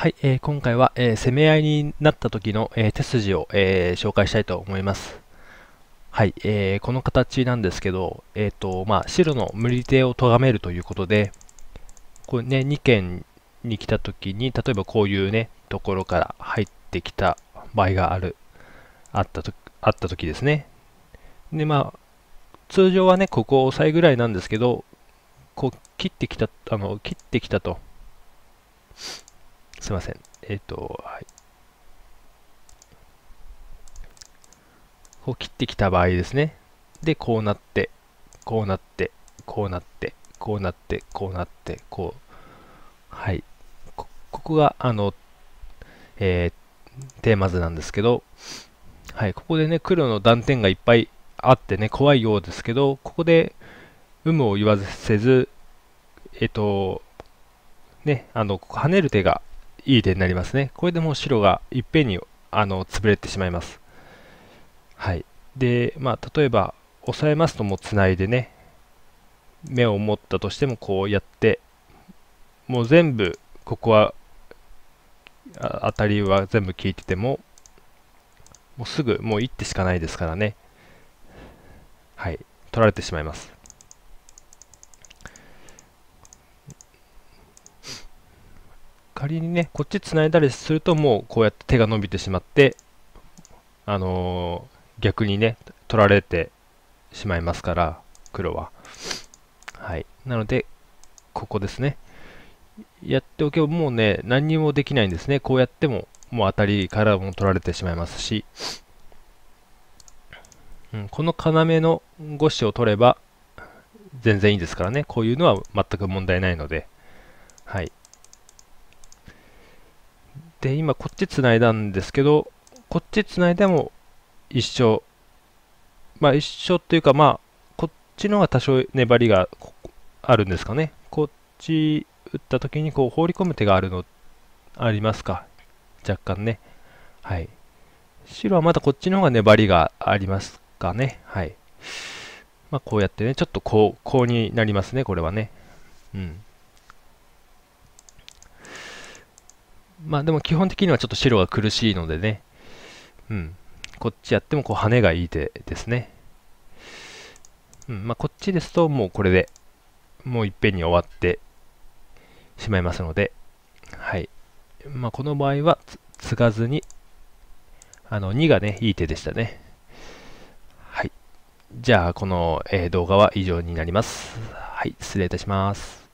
はい、えー、今回は、えー、攻め合いになった時の、えー、手筋を、え紹介したいと思います。はい、えこの形なんですけど、えーとまあ、白の無理手を咎めるということで、これね、2軒に来た時に、例えばこういうね、ところから入ってきた場合がある、あったとあった時ですね。で、まあ、通常はね、ここを押さえぐらいなんですけど、こう切ってきた、あの、切ってきたと。すいません。えっ、ー、と、はい。こう切ってきた場合ですね。で、こうなって、こうなって、こうなって、こうなって、こうなって、こう。はい。ここが、あの、えー、テーマ図なんですけど、はい、ここでね、黒の断点がいっぱいあってね、怖いようですけど、ここで、有無を言わせず、えっ、ー、と、ね、あの、ここ跳ねる手がいい手になりますね。これでもう白がいっぺんにあの潰れてしまいます。はい。で、まあ、例えば、押さえますともうつないでね、目を持ったとしてもこうやって、もう全部、ここは、当たりは全部効いてても、もうすぐ、もう1手しかないですからね。はい。取られてしまいます。仮にね、こっち繋いだりするともうこうやって手が伸びてしまって、あのー、逆にね、取られてしまいますから、黒は。はい。なので、ここですね。やっておけばもうね、何にもできないんですね。こうやっても、もう当たりからも取られてしまいますし、うん、この要の5子を取れば、全然いいですからね。こういうのは全く問題ないので、はい。で、今こっち繋いだんですけど、こっち繋いでも一緒。まあ一緒っていうか、まあ、こっちの方が多少粘りがあるんですかね。こっち打った時にこう放り込む手があるの、ありますか。若干ね。はい。白はまだこっちの方が粘りがありますかね。はい。まあこうやってね、ちょっとこう、こうになりますね、これはね。うん。まあでも基本的にはちょっと白が苦しいのでね、うん、こっちやってもこう跳ねがいい手ですね。うんまあ、こっちですともうこれでもういっぺんに終わってしまいますので、はいまあ、この場合は継がずにあの2がねいい手でしたね。はい、じゃあこの、え動画は以上になります。はい、失礼いたします。